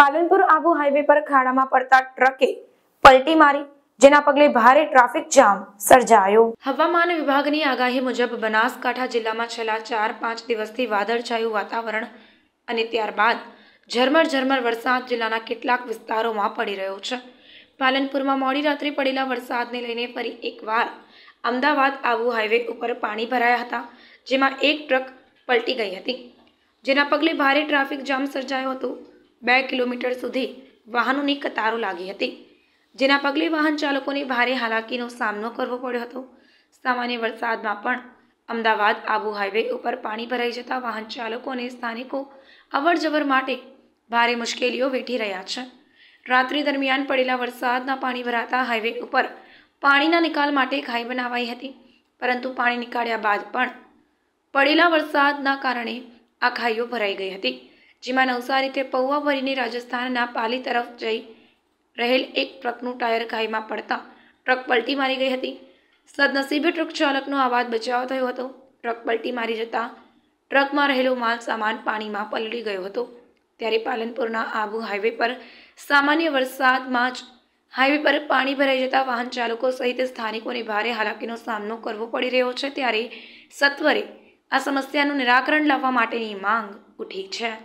Palanpur Abu highway પર ખાડામાં પડતા ટ્રકે પલટી મારી જેના પગલે ભારે ટ્રાફિક જામ સર્જાયો હવામાન વિભાગની આગાહી મુજબ બનાસકાંઠા જિલ્લામાં છેલ્લા ચાર પાંચ દિવસથી વાદળછાયું વાતાવરણ અને ત્યારબાદ ઝરમર ઝરમર વરસાદ જિલ્લાના કેટલાક વિસ્તારોમાં પડી રહ્યો છે પાલનપુરમાં મોડી રાત્રે પડેલા વરસાદને લઈને ફરી એકવાર અમદાવાદ આબુ હાઈવે ઉપર પાણી ભરાયા હતા જેમાં એક ટ્રક પલટી ગઈ હતી જેના પગલે ભારે ટ્રાફિક જામ સર્જાયો હતો બે કિલોમીટર સુધી વાહનોની કતારો લાગી હતી જેના પગલે વાહન ચાલકોને ભારે હાલાકીનો સામનો કરવો પડ્યો હતો સામાન્ય વરસાદમાં પણ અમદાવાદ આબુ હાઈવે ઉપર પાણી ભરાઈ જતા વાહન ચાલકો અને સ્થાનિકો અવરજવર માટે ભારે મુશ્કેલીઓ વેઠી રહ્યા છે રાત્રિ દરમિયાન પડેલા વરસાદના પાણી ભરાતા હાઈવે ઉપર પાણીના નિકાલ માટે ખાઈ બનાવાઈ હતી પરંતુ પાણી નીકાળ્યા બાદ પણ પડેલા વરસાદના કારણે આ ખાઈઓ ભરાઈ ગઈ હતી જેમાં નવસારી તે પૌવા ભરીને રાજસ્થાનના પાલી તરફ જઈ રહેલ એક ટ્રકનું ટાયર ખાઈમાં પડતા ટ્રક પલટી મારી ગઈ હતી સદનસીબે ટ્રક ચાલકનો આવાજ બચાવ થયો હતો ટ્રક પલટી મારી જતાં ટ્રકમાં રહેલો માલ સામાન પાણીમાં પલળી ગયો હતો ત્યારે પાલનપુરના આબુ હાઈવે પર સામાન્ય વરસાદમાં જ હાઈવે પર પાણી ભરાઈ જતા વાહન ચાલકો સહિત સ્થાનિકોને ભારે હાલાકીનો સામનો કરવો પડી રહ્યો છે ત્યારે સત્વરે આ સમસ્યાનું નિરાકરણ લાવવા માટેની માંગ ઉઠી છે